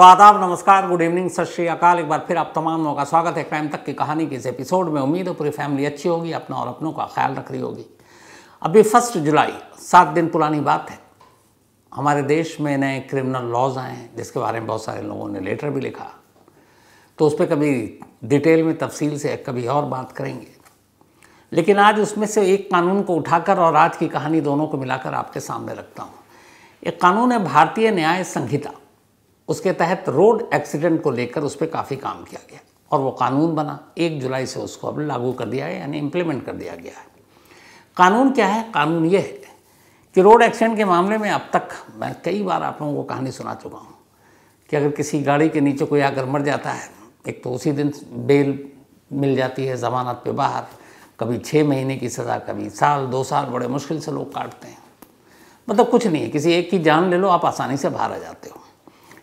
तो आदाब नमस्कार गुड इवनिंग सत श्री अकाल एक बार फिर आप तमाम लोगों का स्वागत है क्राइम तक की कहानी के इस एपिसोड में उम्मीद है पूरी फैमिली अच्छी होगी अपना और अपनों का ख्याल रख रही होगी अभी फर्स्ट जुलाई सात दिन पुरानी बात है हमारे देश में नए क्रिमिनल लॉज आए हैं जिसके बारे में बहुत सारे लोगों ने लेटर भी लिखा तो उस पर कभी डिटेल में तफसील से कभी और बात करेंगे लेकिन आज उसमें से एक कानून को उठाकर और आज की कहानी दोनों को मिलाकर आपके सामने रखता हूँ एक कानून है भारतीय न्याय संहिता उसके तहत रोड एक्सीडेंट को लेकर उस पर काफ़ी काम किया गया और वो कानून बना एक जुलाई से उसको अब लागू कर दिया है यानी इम्प्लीमेंट कर दिया गया है कानून क्या है कानून ये है कि रोड एक्सीडेंट के मामले में अब तक मैं कई बार आप लोगों को कहानी सुना चुका हूँ कि अगर किसी गाड़ी के नीचे कोई आकर मर जाता है एक तो उसी दिन बेल मिल जाती है ज़मानत पे बाहर कभी छः महीने की सज़ा कभी साल दो साल बड़े मुश्किल से लोग काटते हैं मतलब कुछ नहीं है किसी एक की जान ले लो आप आसानी से बाहर आ जाते हो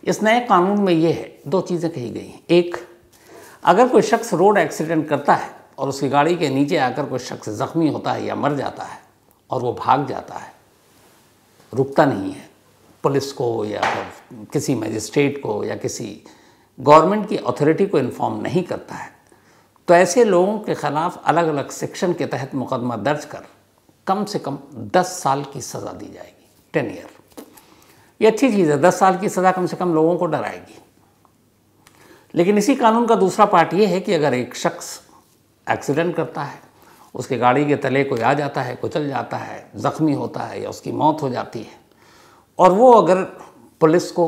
इस नए कानून में ये है दो चीज़ें कही गई हैं एक अगर कोई शख्स रोड एक्सीडेंट करता है और उसकी गाड़ी के नीचे आकर कोई शख्स ज़ख्मी होता है या मर जाता है और वो भाग जाता है रुकता नहीं है पुलिस को या किसी मजिस्ट्रेट को या किसी गवर्नमेंट की अथॉरिटी को इन्फॉर्म नहीं करता है तो ऐसे लोगों के ख़िलाफ़ अलग अलग सेक्शन के तहत मुकदमा दर्ज कर कम से कम 10 साल की सज़ा दी जाएगी टेन ईयर ये अच्छी चीज़ है दस साल की सज़ा कम से कम लोगों को डराएगी लेकिन इसी कानून का दूसरा पार्ट ये है कि अगर एक शख्स एक्सीडेंट करता है उसके गाड़ी के तले कोई आ जाता है कुचल जाता है ज़ख्मी होता है या उसकी मौत हो जाती है और वो अगर पुलिस को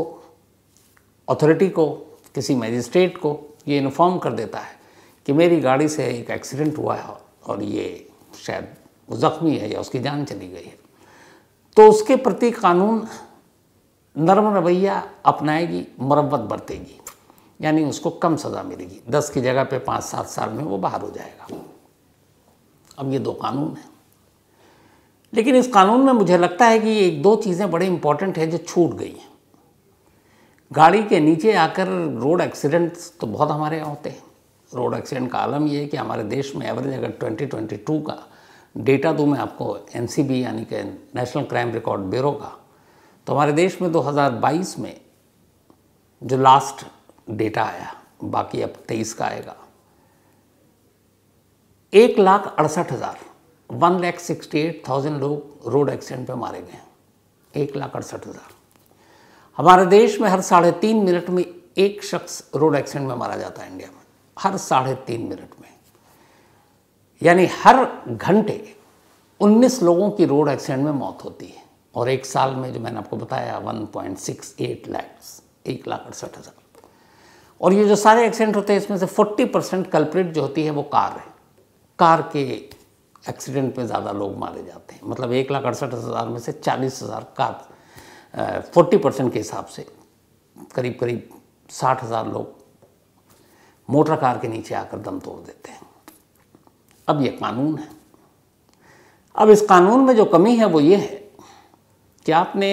अथॉरिटी को किसी मजिस्ट्रेट को ये इन्फॉर्म कर देता है कि मेरी गाड़ी से एक एक्सीडेंट हुआ है और ये शायद ज़ख्मी है या उसकी जान चली गई है तो उसके प्रति कानून नरम रवैया अपनाएगी मरम्मत बरतेगी यानी उसको कम सज़ा मिलेगी दस की जगह पे पाँच सात साल में वो बाहर हो जाएगा अब ये दो कानून हैं लेकिन इस कानून में मुझे लगता है कि एक दो चीज़ें बड़े इम्पॉर्टेंट हैं जो छूट गई हैं गाड़ी के नीचे आकर रोड एक्सीडेंट्स तो बहुत हमारे यहाँ होते हैं रोड एक्सीडेंट का आलम ये है कि हमारे देश में एवरेज अगर 2022 का डेटा दूँ मैं आपको एन यानी कि नेशनल क्राइम रिकॉर्ड ब्यूरो का तो हमारे देश में 2022 में जो लास्ट डेटा आया बाकी अब तेईस का आएगा एक लाख अड़सठ हज़ार one lakh sixty eight thousand लोग रोड एक्सीडेंट पे मारे गए एक लाख अड़सठ हज़ार हमारे देश में हर साढ़े तीन मिनट में एक शख्स रोड एक्सीडेंट में मारा जाता है इंडिया में हर साढ़े तीन मिनट में यानी हर घंटे 19 लोगों की रोड एक्सीडेंट में मौत होती है और एक साल में जो मैंने आपको बताया 1.68 लैक्स एक लाख अड़सठ हज़ार और ये जो सारे एक्सीडेंट होते हैं इसमें से 40 परसेंट कल्प्रिट जो होती है वो कार है कार के एक्सीडेंट में ज़्यादा लोग मारे जाते हैं मतलब एक लाख अड़सठ हज़ार में से चालीस हज़ार कार फोर्टी परसेंट के हिसाब से करीब करीब साठ हज़ार लोग मोटर कार के नीचे आकर दम तोड़ देते हैं अब ये कानून है अब इस कानून में जो कमी है वो ये है क्या आपने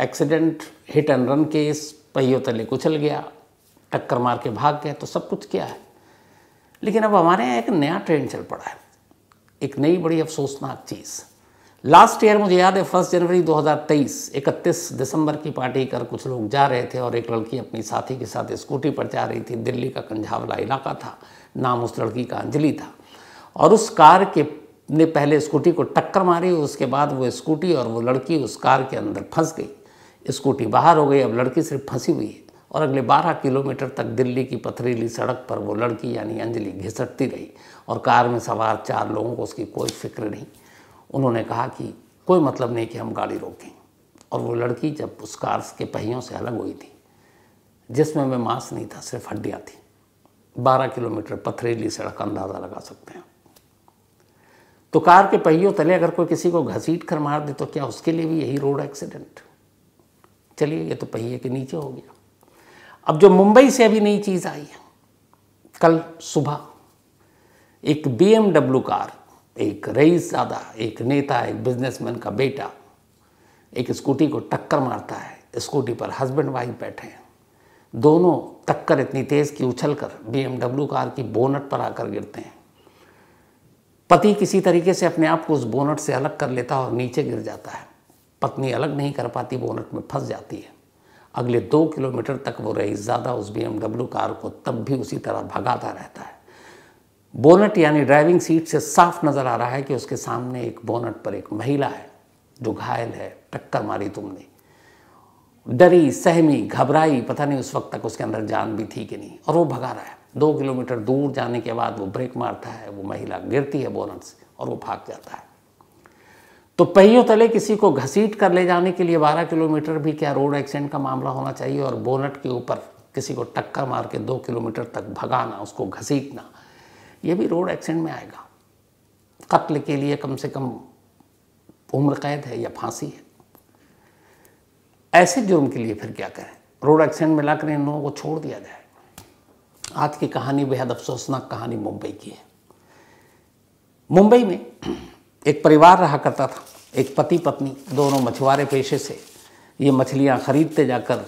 accident hit and run case पहियों तले कुचल गया टक्कर मार के भाग गए तो सब कुछ क्या है लेकिन अब हमारे यहाँ एक नया ट्रेंड चल पड़ा है एक नई बड़ी अफसोसनाक चीज़ लास्ट ईयर मुझे याद है फर्स्ट जनवरी 2023 31 दिसंबर की पार्टी कर कुछ लोग जा रहे थे और एक लड़की अपनी साथी के साथ स्कूटी पर जा रही थी दिल्ली का कंझावला इलाका था नाम उस लड़की का अंजलि था और उस कार के ने पहले स्कूटी को टक्कर मारी उसके बाद वो स्कूटी और वो लड़की उस कार के अंदर फंस गई स्कूटी बाहर हो गई अब लड़की सिर्फ फंसी हुई है और अगले 12 किलोमीटर तक दिल्ली की पथरीली सड़क पर वो लड़की यानी अंजलि घिसटती रही और कार में सवार चार लोगों को उसकी कोई फिक्र नहीं उन्होंने कहा कि कोई मतलब नहीं कि हम गाड़ी रोकें और वो लड़की जब उस कार के पहियों से अलग हुई थी जिसमें मैं मांस नहीं था सिर्फ हड्डियाँ थी 12 किलोमीटर पथरीली सड़क अंदाज़ा लगा सकते हैं तो कार के पहियों तले अगर कोई किसी को घसीट कर मार दे तो क्या उसके लिए भी यही रोड एक्सीडेंट चलिए ये तो पहिए के नीचे हो गया अब जो मुंबई से अभी नई चीज़ आई है कल सुबह एक बीएमडब्ल्यू कार एक रईस ज़्यादा एक नेता एक बिजनेसमैन का बेटा एक स्कूटी को टक्कर मारता है स्कूटी पर हस्बैंड वाइफ बैठे हैं दोनों टक्कर इतनी तेज़ की उछल कर बी कार की बोनट पर आकर गिरते हैं पति किसी तरीके से अपने आप को उस बोनट से अलग कर लेता है और नीचे गिर जाता है पत्नी अलग नहीं कर पाती बोनट में फंस जाती है अगले दो किलोमीटर तक वो रही ज़्यादा उस बी कार को तब भी उसी तरह भगाता रहता है बोनट यानी ड्राइविंग सीट से साफ नज़र आ रहा है कि उसके सामने एक बोनट पर एक महिला है जो घायल है टक्कर मारी तुमने डरी सहमी घबराई पता नहीं उस वक्त तक उसके अंदर जान भी थी कि नहीं और वो भगा रहा है दो किलोमीटर दूर जाने के बाद वो ब्रेक मारता है वो महिला गिरती है बोलन से और वो भाग जाता है तो पहियों तले किसी को घसीट कर ले जाने के लिए 12 किलोमीटर भी क्या रोड एक्सीडेंट का मामला होना चाहिए और बोनट के ऊपर किसी को टक्कर मार के दो किलोमीटर तक भगाना उसको घसीटना ये भी रोड एक्सीडेंट में आएगा कत्ल के लिए कम से कम उम्र कैद है या फांसी है ऐसे जुर्म के लिए फिर क्या करें रोड एक्सीडेंट में ला कर इन लोगों को छोड़ दिया जाए आज की कहानी बेहद अफसोसनाक कहानी मुंबई की है मुंबई में एक परिवार रहा करता था एक पति पत्नी दोनों मछुआरे पेशे से ये मछलियाँ खरीदते जाकर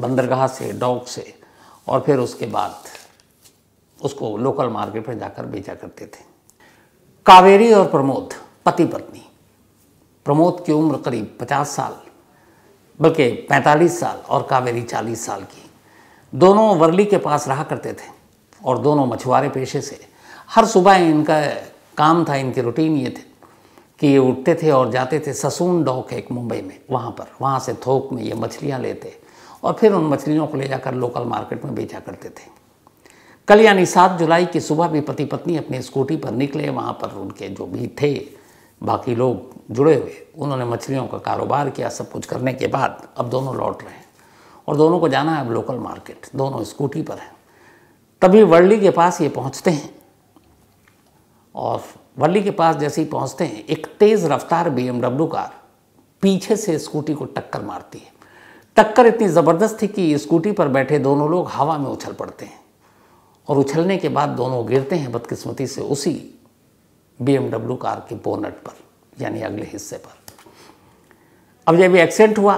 बंदरगाह से डॉक से और फिर उसके बाद उसको लोकल मार्केट में जाकर बेचा करते थे कावेरी और प्रमोद पति पत्नी प्रमोद की उम्र करीब 50 साल बल्कि 45 साल और कावेरी 40 साल की दोनों वर्ली के पास रहा करते थे और दोनों मछुआरे पेशे से हर सुबह इनका काम था इनके रूटीन ये थे कि ये उठते थे और जाते थे ससून डॉक है एक मुंबई में वहाँ पर वहाँ से थोक में ये मछलियाँ लेते और फिर उन मछलियों को ले जाकर लोकल मार्केट में बेचा करते थे कल यानी सात जुलाई की सुबह भी पति पत्नी अपनी स्कूटी पर निकले वहाँ पर उनके जो भी थे बाकी लोग जुड़े हुए उन्होंने मछलियों का कारोबार किया सब कुछ करने के बाद अब दोनों लौट रहे हैं और दोनों को जाना है अब लोकल मार्केट दोनों स्कूटी पर हैं तभी वर्ली के पास ये पहुंचते हैं और वर्ली के पास जैसे ही पहुंचते हैं एक तेज़ रफ्तार बी कार पीछे से स्कूटी को टक्कर मारती है टक्कर इतनी ज़बरदस्त थी कि स्कूटी पर बैठे दोनों लोग हवा में उछल पड़ते हैं और उछलने के बाद दोनों गिरते हैं बदकिस्मती से उसी बी कार के बोनट पर यानी अगले हिस्से पर अब जब एक्सीडेंट हुआ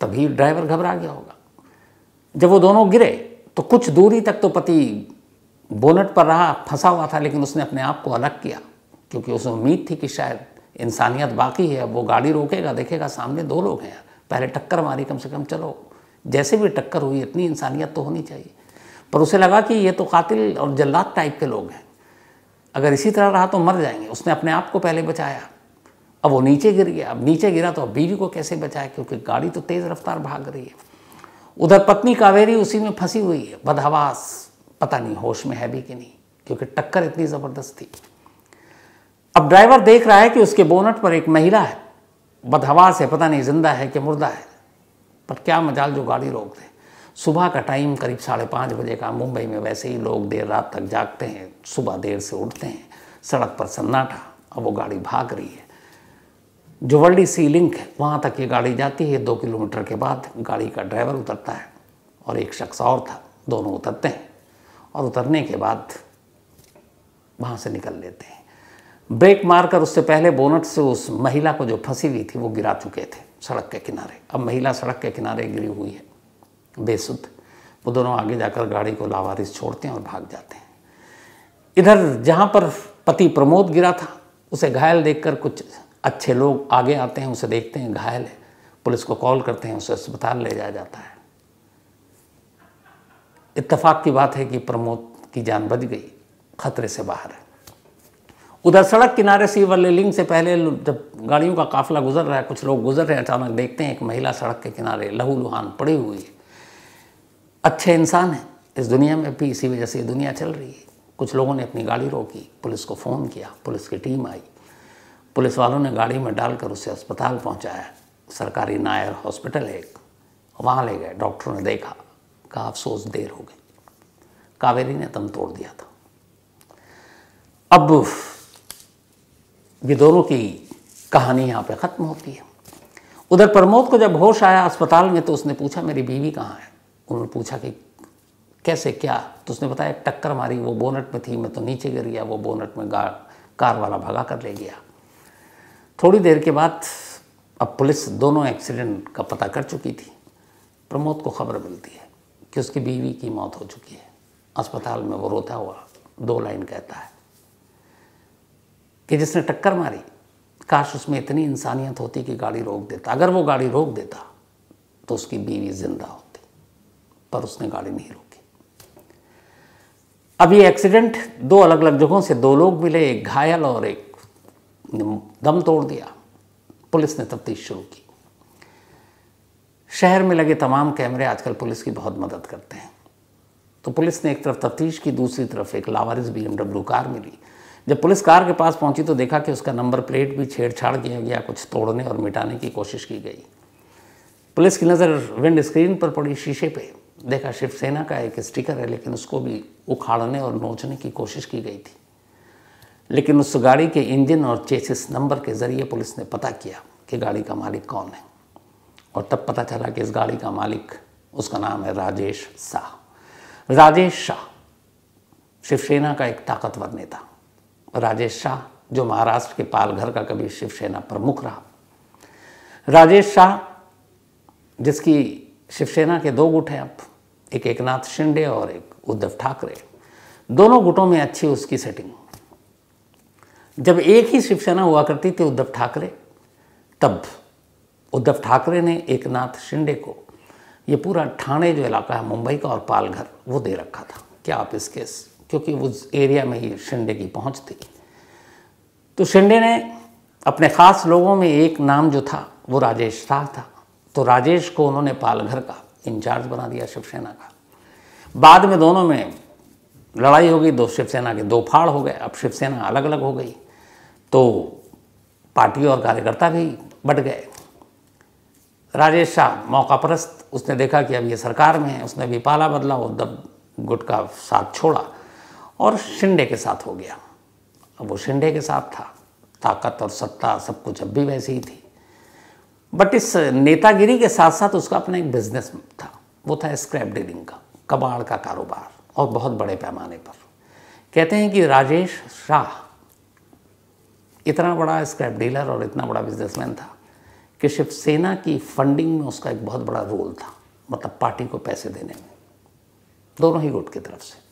तभी ड्राइवर घबरा गया होगा जब वो दोनों गिरे तो कुछ दूरी तक तो पति बोनट पर रहा फंसा हुआ था लेकिन उसने अपने आप को अलग किया क्योंकि उसे उम्मीद थी कि शायद इंसानियत बाकी है अब वो गाड़ी रोकेगा देखेगा सामने दो लोग हैं पहले टक्कर मारी कम से कम चलो जैसे भी टक्कर हुई इतनी इंसानियत तो होनी चाहिए पर उसे लगा कि ये तो कातिल और जल्लाद टाइप के लोग हैं अगर इसी तरह रहा तो मर जाएंगे उसने अपने आप को पहले बचाया अब वो नीचे गिर गया अब नीचे गिरा तो अब बीवी को कैसे बचाया क्योंकि गाड़ी तो तेज़ रफ्तार भाग रही है उधर पत्नी कावेरी उसी में फंसी हुई है बदहवास पता नहीं होश में है भी कि नहीं क्योंकि टक्कर इतनी ज़बरदस्त थी अब ड्राइवर देख रहा है कि उसके बोनट पर एक महिला है बदहवास है पता नहीं जिंदा है कि मुर्दा है पर क्या मजाल जो गाड़ी रोक दे सुबह का टाइम करीब साढ़े पाँच बजे का मुंबई में वैसे ही लोग देर रात तक जागते हैं सुबह देर से उठते हैं सड़क पर सन्नाटा अब वो गाड़ी भाग रही है जुवल्डी सी लिंक वहाँ तक ये गाड़ी जाती है दो किलोमीटर के बाद गाड़ी का ड्राइवर उतरता है और एक शख्स और था दोनों उतरते हैं और उतरने के बाद वहाँ से निकल लेते हैं ब्रेक मारकर उससे पहले बोनट से उस महिला को जो फंसी हुई थी वो गिरा चुके थे सड़क के किनारे अब महिला सड़क के किनारे गिरी हुई है बेसुध वो दोनों आगे जाकर गाड़ी को लावारिस छोड़ते हैं और भाग जाते हैं इधर जहाँ पर पति प्रमोद गिरा था उसे घायल देखकर कुछ अच्छे लोग आगे आते हैं उसे देखते हैं घायल है पुलिस को कॉल करते हैं उसे अस्पताल ले जाया जाता है इत्तेफाक की बात है कि प्रमोद की जान बच गई खतरे से बाहर है उधर सड़क किनारे से वाले लिंग से पहले जब गाड़ियों का काफिला गुजर रहा है कुछ लोग गुजर रहे हैं अचानक देखते हैं एक महिला सड़क के किनारे लहू लुहान पड़ी हुई है अच्छे इंसान हैं इस दुनिया में भी इसी वजह से दुनिया चल रही है कुछ लोगों ने अपनी गाड़ी रोकी पुलिस को फ़ोन किया पुलिस की टीम आई पुलिस वालों ने गाड़ी में डालकर उसे अस्पताल पहुंचाया सरकारी नायर हॉस्पिटल है एक वहाँ ले गए डॉक्टरों ने देखा कहा अफसोस देर हो गई कावेरी ने दम तोड़ दिया था अब ये दोनों की कहानी यहाँ पे ख़त्म होती है उधर प्रमोद को जब होश आया अस्पताल में तो उसने पूछा मेरी बीवी कहाँ है उन्होंने पूछा कि कैसे क्या तो उसने बताया टक्कर मारी वो बोनट में थी मैं तो नीचे गिर गया वो बोनट में कार वाला भगा कर ले गया थोड़ी देर के बाद अब पुलिस दोनों एक्सीडेंट का पता कर चुकी थी प्रमोद को खबर मिलती है कि उसकी बीवी की मौत हो चुकी है अस्पताल में वो रोता हुआ दो लाइन कहता है कि जिसने टक्कर मारी काश उसमें इतनी इंसानियत होती कि गाड़ी रोक देता अगर वो गाड़ी रोक देता तो उसकी बीवी जिंदा होती पर उसने गाड़ी नहीं रोकी अब ये एक्सीडेंट दो अलग अलग जगहों से दो लोग मिले एक घायल और एक दम तोड़ दिया पुलिस ने तफ्तीश शुरू की शहर में लगे तमाम कैमरे आजकल पुलिस की बहुत मदद करते हैं तो पुलिस ने एक तरफ तफ्तीश की दूसरी तरफ एक लावारिस एमडब्ल्यू कार मिली जब पुलिस कार के पास पहुंची तो देखा कि उसका नंबर प्लेट भी छेड़छाड़ किया गया कुछ तोड़ने और मिटाने की कोशिश की गई पुलिस की नज़र विंड स्क्रीन पर पड़ी शीशे पे देखा शिवसेना का एक स्टिकर है लेकिन उसको भी उखाड़ने और नोचने की कोशिश की गई थी लेकिन उस गाड़ी के इंजन और चेसिस नंबर के ज़रिए पुलिस ने पता किया कि गाड़ी का मालिक कौन है और तब पता चला कि इस गाड़ी का मालिक उसका नाम है राजेश शाह राजेश शाह शिवसेना का एक ताकतवर नेता राजेश शाह जो महाराष्ट्र के पालघर का कभी शिवसेना प्रमुख रहा राजेश शाह जिसकी शिवसेना के दो गुट हैं अब एक एकनाथ शिंदे और एक उद्धव ठाकरे दोनों गुटों में अच्छी उसकी सेटिंग जब एक ही शिवसेना हुआ करती थी उद्धव ठाकरे तब उद्धव ठाकरे ने एक नाथ शिंदे को ये पूरा ठाणे जो इलाका है मुंबई का और पालघर वो दे रखा था क्या आप इस केस क्योंकि उस एरिया में ही शिंदे की पहुंच थी तो शिंदे ने अपने ख़ास लोगों में एक नाम जो था वो राजेश शाह था तो राजेश को उन्होंने पालघर का इंचार्ज बना दिया शिवसेना का बाद में दोनों में लड़ाई हो गई दो शिवसेना के दो फाड़ हो गए अब शिवसेना अलग अलग हो गई तो पार्टी और कार्यकर्ता भी बट गए राजेश शाह मौका परस्त उसने देखा कि अब ये सरकार में है उसने भी पाला बदला उद्धव गुट का साथ छोड़ा और शिंडे के साथ हो गया अब वो शिंडे के साथ था ताकत और सत्ता सब कुछ अब भी वैसी ही थी बट इस नेतागिरी के साथ साथ उसका अपना एक बिजनेस था वो था स्क्रैप डीलिंग का कबाड़ का कारोबार और बहुत बड़े पैमाने पर कहते हैं कि राजेश शाह इतना बड़ा स्क्रैप डीलर और इतना बड़ा बिजनेसमैन था कि शिवसेना की फंडिंग में उसका एक बहुत बड़ा रोल था मतलब पार्टी को पैसे देने में दोनों ही गुट की तरफ से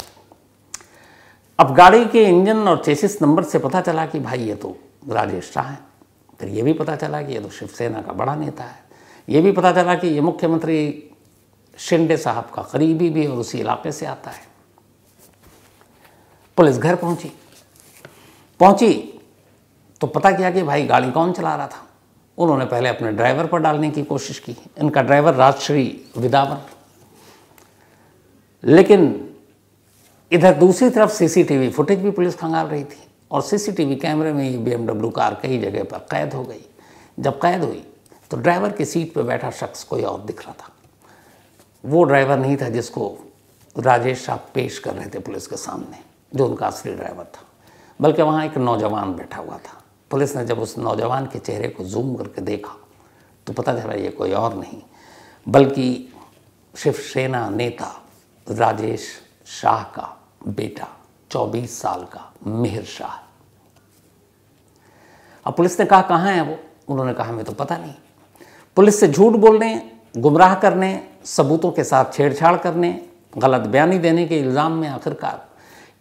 अब गाड़ी के इंजन और चेसिस नंबर से पता चला कि भाई ये तो राजेश शाह है फिर ये भी पता चला कि ये तो शिवसेना का बड़ा नेता है ये भी पता चला कि ये मुख्यमंत्री शिंदे साहब का करीबी भी और उसी इलाके से आता है पुलिस घर पहुंची पहुंची तो पता किया कि भाई गाड़ी कौन चला रहा था उन्होंने पहले अपने ड्राइवर पर डालने की कोशिश की इनका ड्राइवर राजश्री विदावर लेकिन इधर दूसरी तरफ सीसीटीवी फुटेज भी पुलिस खंगाल रही थी और सीसीटीवी कैमरे में ही बीएमडब्ल्यू कार कई जगह पर कैद हो गई जब कैद हुई तो ड्राइवर की सीट पर बैठा शख्स कोई और दिख रहा था वो ड्राइवर नहीं था जिसको राजेश साहब पेश कर रहे थे पुलिस के सामने जो उनका असली ड्राइवर था बल्कि वहाँ एक नौजवान बैठा हुआ था पुलिस ने जब उस नौजवान के चेहरे को जूम करके देखा तो पता चला ये कोई और नहीं बल्कि शिवसेना नेता राजेश शाह का बेटा 24 साल का मिहिर शाह अब पुलिस ने कहा कहाँ है वो उन्होंने कहा हमें तो पता नहीं पुलिस से झूठ बोलने गुमराह करने सबूतों के साथ छेड़छाड़ करने गलत बयानी देने के इल्ज़ाम में आखिरकार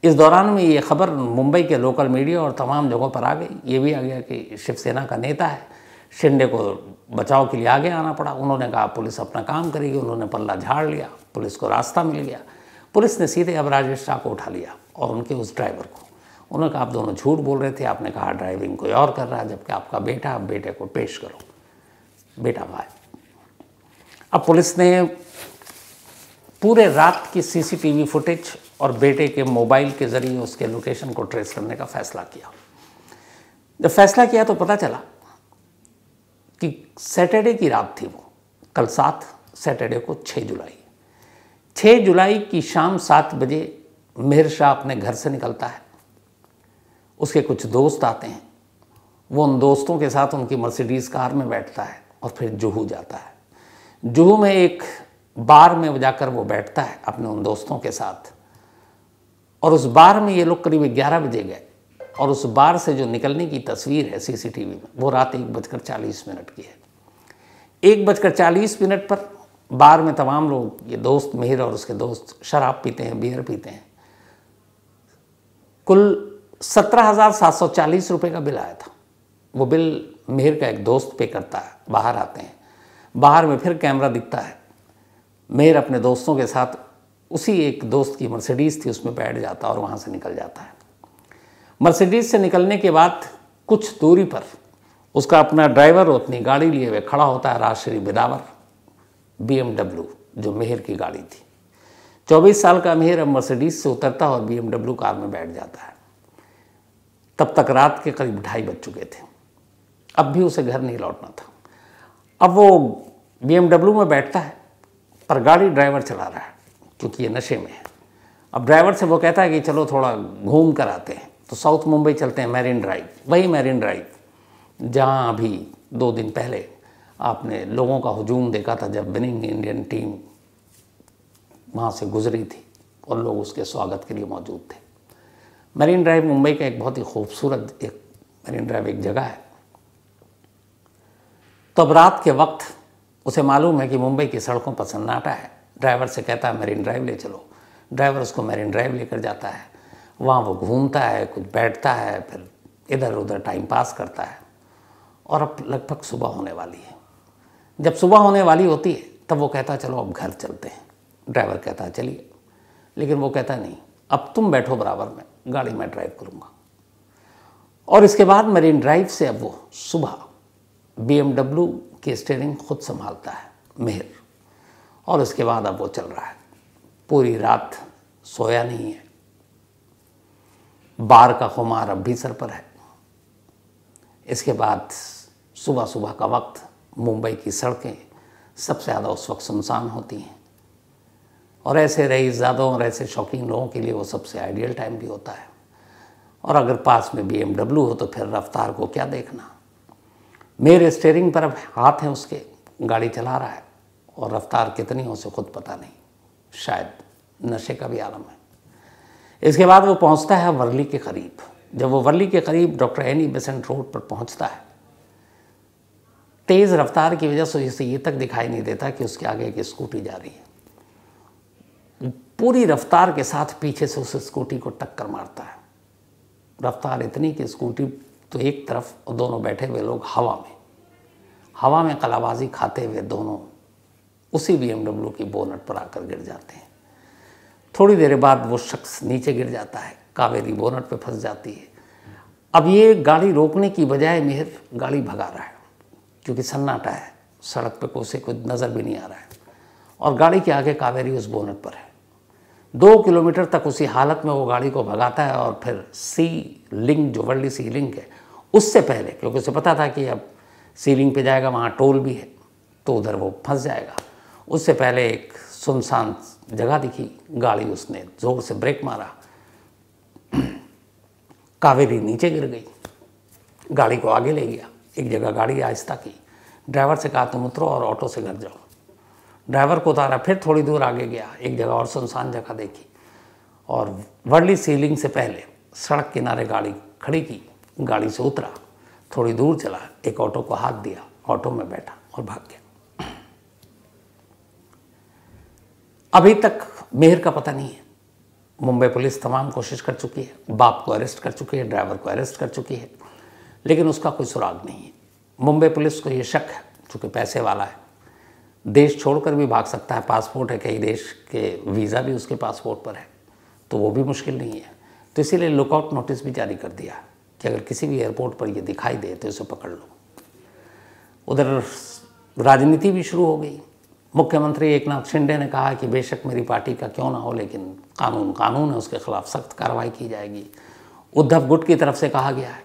इस दौरान में ये खबर मुंबई के लोकल मीडिया और तमाम जगहों पर आ गई ये भी आ गया कि शिवसेना का नेता है शिंदे को बचाव के लिए आगे आना पड़ा उन्होंने कहा पुलिस अपना काम करेगी उन्होंने पल्ला झाड़ लिया पुलिस को रास्ता मिल गया पुलिस ने सीधे अब राजेश शाह को उठा लिया और उनके उस ड्राइवर को उन्होंने कहा आप दोनों झूठ बोल रहे थे आपने कहा ड्राइविंग कोई और कर रहा है जबकि आपका बेटा आप बेटे को पेश करो बेटा भाई अब पुलिस ने पूरे रात की सीसीटीवी फुटेज और बेटे के मोबाइल के ज़रिए उसके लोकेशन को ट्रेस करने का फैसला किया जब फैसला किया तो पता चला कि सैटरडे की रात थी वो कल सात सैटरडे को छः जुलाई छः जुलाई की शाम सात बजे मेहर शाह अपने घर से निकलता है उसके कुछ दोस्त आते हैं वो उन दोस्तों के साथ उनकी मर्सिडीज़ कार में बैठता है और फिर जुहू जाता है जुहू में एक बार में जाकर वो बैठता है अपने उन दोस्तों के साथ और उस बार में ये लोग करीब ग्यारह बजे गए और उस बार से जो निकलने की तस्वीर है सीसीटीवी में वो रात एक बजकर चालीस मिनट की है एक बजकर चालीस मिनट पर बार में तमाम लोग ये दोस्त मेहर और उसके दोस्त शराब पीते हैं बियर पीते हैं कुल सत्रह हज़ार सात सौ चालीस रुपये का बिल आया था वो बिल मेहर का एक दोस्त पे करता है बाहर आते हैं बाहर में फिर कैमरा दिखता है मेहर अपने दोस्तों के साथ उसी एक दोस्त की मर्सिडीज़ थी उसमें बैठ जाता और वहाँ से निकल जाता है मर्सिडीज़ से निकलने के बाद कुछ दूरी पर उसका अपना ड्राइवर और अपनी गाड़ी लिए हुए खड़ा होता है राजश्री बिदावर बी जो मेहर की गाड़ी थी चौबीस साल का मेहर अब मर्सिडीज़ से उतरता और बी कार में बैठ जाता है तब तक रात के करीब ढाई बज चुके थे अब भी उसे घर नहीं लौटना था अब वो बी में बैठता है पर गाड़ी ड्राइवर चला रहा है क्योंकि ये नशे में है अब ड्राइवर से वो कहता है कि चलो थोड़ा घूम कर आते हैं तो साउथ मुंबई चलते हैं मैरिन ड्राइव वही मैरिन ड्राइव जहाँ अभी दो दिन पहले आपने लोगों का हजूम देखा था जब विनिंग इंडियन टीम वहाँ से गुजरी थी और लोग उसके स्वागत के लिए मौजूद थे मरीन ड्राइव मुंबई का एक बहुत ही खूबसूरत एक मरीन ड्राइव एक जगह है तो रात के वक्त उसे मालूम है कि मुंबई की सड़कों पर सन्नाटा है ड्राइवर से कहता है मरीन ड्राइव ले चलो ड्राइवर उसको मरीन ड्राइव लेकर जाता है वहाँ वो घूमता है कुछ बैठता है फिर इधर उधर टाइम पास करता है और अब लगभग सुबह होने वाली है जब सुबह होने वाली होती है तब वो कहता है चलो अब घर चलते हैं ड्राइवर कहता है चलिए लेकिन वो कहता नहीं अब तुम बैठो बराबर में गाड़ी में ड्राइव करूँगा और इसके बाद मरीन ड्राइव से अब वो सुबह बी के स्टेयरिंग खुद संभालता है मेहर और उसके बाद अब वो चल रहा है पूरी रात सोया नहीं है बार का खुमार अब भी सर पर है इसके बाद सुबह सुबह का वक्त मुंबई की सड़कें सबसे ज़्यादा उस वक्त सुनसान होती हैं और ऐसे ज़्यादा और ऐसे शौकीन लोगों के लिए वो सबसे आइडियल टाइम भी होता है और अगर पास में बी हो तो फिर रफ्तार को क्या देखना मेरे स्टेयरिंग पर अब हाथ हैं उसके गाड़ी चला रहा है और रफ्तार कितनी हो उसे खुद पता नहीं शायद नशे का भी आलम है इसके बाद वो पहुंचता है वर्ली के करीब जब वो वर्ली के करीब डॉक्टर एनी बेसेंट रोड पर पहुंचता है तेज़ रफ्तार की वजह से उसे ये तक दिखाई नहीं देता कि उसके आगे एक स्कूटी जा रही है पूरी रफ्तार के साथ पीछे से उस स्कूटी को टक्कर मारता है रफ्तार इतनी कि स्कूटी तो एक तरफ और दोनों बैठे हुए लोग हवा में हवा में कलाबाजी खाते हुए दोनों उसी बी की बोनट पर आकर गिर जाते हैं थोड़ी देर बाद वो शख्स नीचे गिर जाता है कावेरी बोनट पर फंस जाती है अब ये गाड़ी रोकने की बजाय मेहर गाड़ी भगा रहा है क्योंकि सन्नाटा है सड़क पे कोई से कोई नज़र भी नहीं आ रहा है और गाड़ी के आगे कावेरी उस बोनट पर है दो किलोमीटर तक उसी हालत में वो गाड़ी को भगाता है और फिर सी लिंक जो वर्ली सी लिंक है उससे पहले क्योंकि उसे पता था कि अब सी लिंक पर जाएगा वहाँ टोल भी है तो उधर वो फंस जाएगा उससे पहले एक सुनसान जगह दिखी गाड़ी उसने ज़ोर से ब्रेक मारा कावेरी नीचे गिर गई गाड़ी को आगे ले गया एक जगह गाड़ी आहिस्ता की ड्राइवर से कहा तुम उतरो और ऑटो से घर जाओ ड्राइवर को उतारा फिर थोड़ी दूर आगे गया एक जगह और सुनसान जगह देखी और वर्ली सीलिंग से पहले सड़क किनारे गाड़ी खड़ी की गाड़ी से उतरा थोड़ी दूर चला एक ऑटो को हाथ दिया ऑटो में बैठा और भाग गया अभी तक मेहर का पता नहीं है मुंबई पुलिस तमाम कोशिश कर चुकी है बाप को अरेस्ट कर चुकी है ड्राइवर को अरेस्ट कर चुकी है लेकिन उसका कोई सुराग नहीं है मुंबई पुलिस को ये शक है चूँकि पैसे वाला है देश छोड़कर भी भाग सकता है पासपोर्ट है कई देश के वीज़ा भी उसके पासपोर्ट पर है तो वो भी मुश्किल नहीं है तो इसीलिए लुकआउट नोटिस भी जारी कर दिया कि अगर किसी भी एयरपोर्ट पर ये दिखाई दे तो इसे पकड़ लो उधर राजनीति भी शुरू हो गई मुख्यमंत्री एक नाथ शिंदे ने कहा कि बेशक मेरी पार्टी का क्यों ना हो लेकिन कानून कानून है उसके खिलाफ सख्त कार्रवाई की जाएगी उद्धव गुट की तरफ से कहा गया है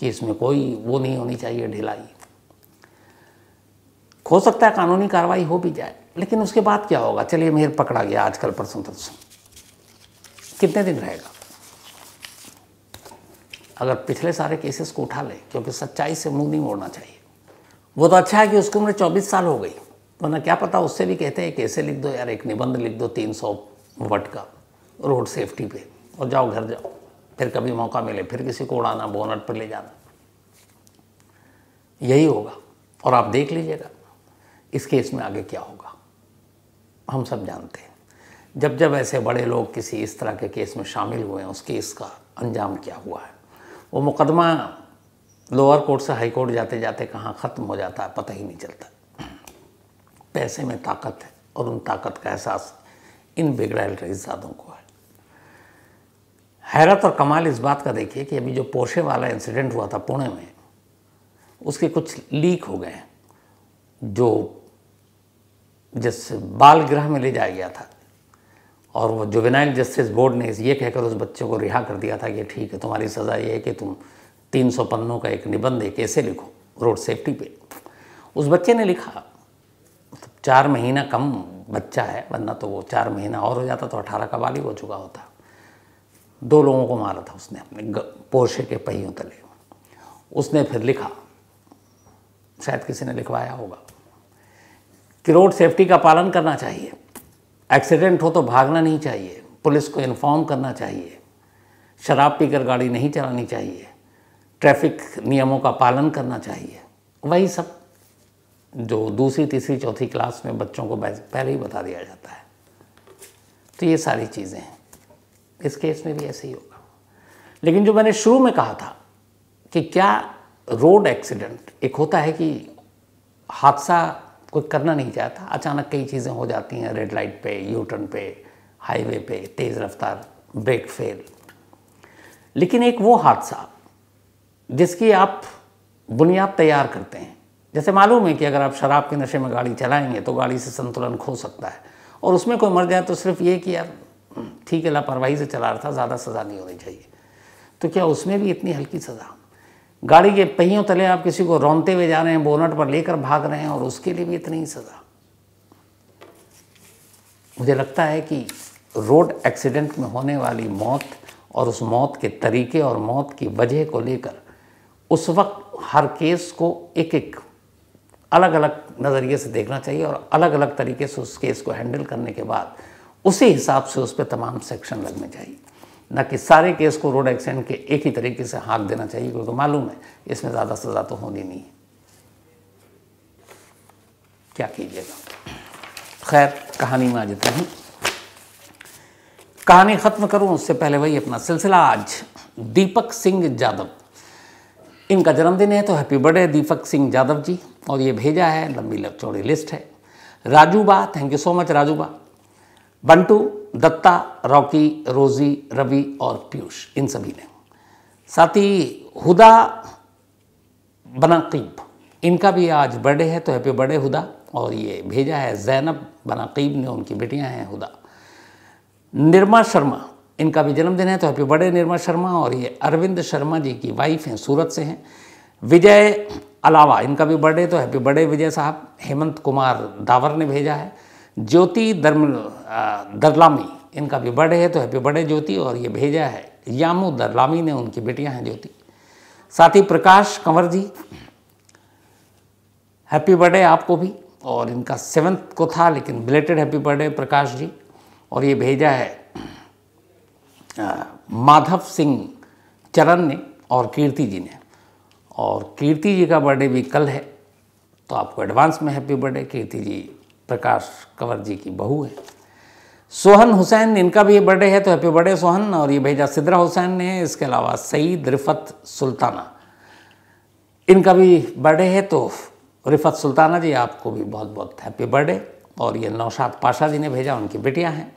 कि इसमें कोई वो नहीं होनी चाहिए ढिलाई हो सकता है कानूनी कार्रवाई हो भी जाए लेकिन उसके बाद क्या होगा चलिए मेहर पकड़ा गया आजकल परसों तरसों कितने दिन रहेगा अगर पिछले सारे केसेस को उठा ले क्योंकि सच्चाई से मुंह नहीं मोड़ना चाहिए वो तो अच्छा है कि उसकी उम्र 24 साल हो गई वरना क्या पता उससे भी कहते हैं कैसे लिख दो यार एक निबंध लिख दो तीन सौ वट का रोड सेफ्टी पे और जाओ घर जाओ फिर कभी मौका मिले फिर किसी को उड़ाना बोनट पर ले जाना यही होगा और आप देख लीजिएगा इस केस में आगे क्या होगा हम सब जानते हैं जब जब ऐसे बड़े लोग किसी इस तरह के केस में शामिल हुए हैं उस केस का अंजाम क्या हुआ है वो मुकदमा लोअर कोर्ट से हाई कोर्ट जाते जाते कहाँ ख़त्म हो जाता है पता ही नहीं चलता पैसे में ताकत है और उन ताकत का एहसास इन बिगड़ैल रईसजादों को है हैरत और कमाल इस बात का देखिए कि अभी जो पोशे वाला इंसिडेंट हुआ था पुणे में उसके कुछ लीक हो गए जो जिस बाल गृह में ले जाया गया था और वो जुवेनाइल जस्टिस बोर्ड ने ये कहकर उस बच्चे को रिहा कर दिया था कि ठीक है तुम्हारी सज़ा ये है कि तुम 300 पन्नों का एक निबंध एक ऐसे लिखो रोड सेफ्टी पे उस बच्चे ने लिखा चार महीना कम बच्चा है वरना तो वो चार महीना और हो जाता तो अठारह का बालिग हो चुका होता दो लोगों को मारा था उसने अपने पोर्शे के पहियों तले उसने फिर लिखा शायद किसी ने लिखवाया होगा कि रोड सेफ्टी का पालन करना चाहिए एक्सीडेंट हो तो भागना नहीं चाहिए पुलिस को इन्फॉर्म करना चाहिए शराब पीकर गाड़ी नहीं चलानी चाहिए ट्रैफिक नियमों का पालन करना चाहिए वही सब जो दूसरी तीसरी चौथी क्लास में बच्चों को पहले ही बता दिया जाता है तो ये सारी चीज़ें हैं इस केस में भी ऐसे ही होगा लेकिन जो मैंने शुरू में कहा था कि क्या रोड एक्सीडेंट एक होता है कि हादसा कोई करना नहीं चाहता अचानक कई चीज़ें हो जाती हैं रेड लाइट पे यू टर्न पे हाईवे पे तेज़ रफ्तार ब्रेक फेल लेकिन एक वो हादसा जिसकी आप बुनियाद तैयार करते हैं जैसे मालूम है कि अगर आप शराब के नशे में गाड़ी चलाएंगे तो गाड़ी से संतुलन खो सकता है और उसमें कोई मर जाए तो सिर्फ ये कि यार हम्म, ठीक है लापरवाही से चला रहा था ज़्यादा सज़ा नहीं होनी चाहिए तो क्या उसमें भी इतनी हल्की सज़ा गाड़ी के पहियों तले आप किसी को रौनते हुए जा रहे हैं बोनट पर लेकर भाग रहे हैं और उसके लिए भी इतनी ही सज़ा मुझे लगता है कि रोड एक्सीडेंट में होने वाली मौत और उस मौत के तरीके और मौत की वजह को लेकर उस वक्त हर केस को एक एक अलग अलग नज़रिए से देखना चाहिए और अलग अलग तरीके से उस केस को हैंडल करने के बाद उसी हिसाब से उस पर तमाम सेक्शन लगने चाहिए न कि सारे केस को रोड एक्सीडेंट के एक ही तरीके से हाँक देना चाहिए क्योंकि तो मालूम है इसमें ज़्यादा सज़ा तो होनी नहीं है क्या कीजिएगा खैर कहानी में आज जाते हैं कहानी ख़त्म करूं उससे पहले वही अपना सिलसिला आज दीपक सिंह यादव इनका जन्मदिन है तो हैप्पी बर्थडे दीपक सिंह यादव जी और ये भेजा है लंबी लग चौड़ी लिस्ट है Raju Ba thank you so much Raju Ba Bantu Dutta Rocky रोजी रवि और पीयूष इन सभी ने साथ ही हुदा बनाकीब इनका भी आज बर्थडे है तो हैप्पी बर्थडे हुदा और ये भेजा है जैनब बनाकीब ने उनकी बेटियां हैं हुदा निर्मा शर्मा इनका भी जन्मदिन है तो हैप्पी बर्थडे निर्मल शर्मा और ये अरविंद शर्मा जी की वाइफ हैं सूरत से हैं विजय अलावा इनका भी बर्थडे तो हैप्पी बर्थडे विजय साहब हेमंत कुमार दावर ने भेजा है ज्योति दर्म दरलामी इनका भी बर्थडे है तो हैप्पी बर्थडे ज्योति और ये भेजा है यामू दरलामी ने उनकी बेटियां हैं ज्योति साथ ही प्रकाश कंवर जी हैप्पी बर्थडे आपको भी और इनका सेवन्थ को था लेकिन belated happy birthday Prakash ji और ये भेजा है माधव सिंह चरण ने और कीर्ति जी ने और कीर्ति जी का बर्थडे भी कल है तो आपको एडवांस में हैप्पी बर्थडे कीर्ति जी प्रकाश कंवर जी की बहू है सोहन हुसैन इनका भी बर्थडे है तो हैप्पी बर्थडे सोहन और ये भेजा सिद्रा हुसैन ने इसके अलावा सईद रिफत सुल्ताना इनका भी बर्थडे है तो रिफत सुल्ताना जी आपको भी बहुत बहुत हैप्पी बर्थडे और ये नौशाद पाशा जी ने भेजा उनकी बेटियां हैं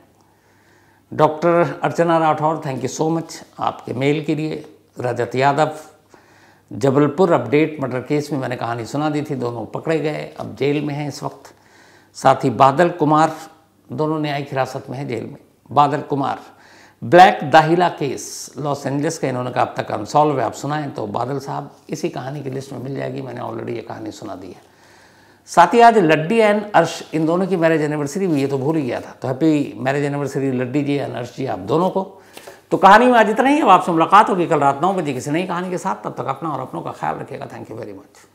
doctor Archana Rathore thank you so much आपके मेल के लिए Rajat Yadav Jabalpur update murder case में मैंने कहानी सुना दी थी दोनों पकड़े गए अब जेल में हैं इस वक्त साथ ही बादल कुमार दोनों न्यायिक हिरासत में हैं जेल में Badal Kumar black dahlia case Los Angeles का इन्होंने कहा अब तक अनसॉल्व है आप सुनाएं तो बादल साहब इसी कहानी की लिस्ट में मिल जाएगी मैंने ऑलरेडी ये कहानी सुना दी है साथ ही आज लड्डी एंड अर्श इन दोनों की मैरिज एनिवर्सरी भी ये तो भूल ही गया था तो happy marriage anniversary Laddi ji and Arsh ji आप दोनों को तो कहानी में आज इतना ही अब आपसे मुलाकात होगी कल रात नौ बजे किसी नई कहानी के साथ तब तक अपना और अपनों का ख्याल रखिएगा थैंक यू वेरी मच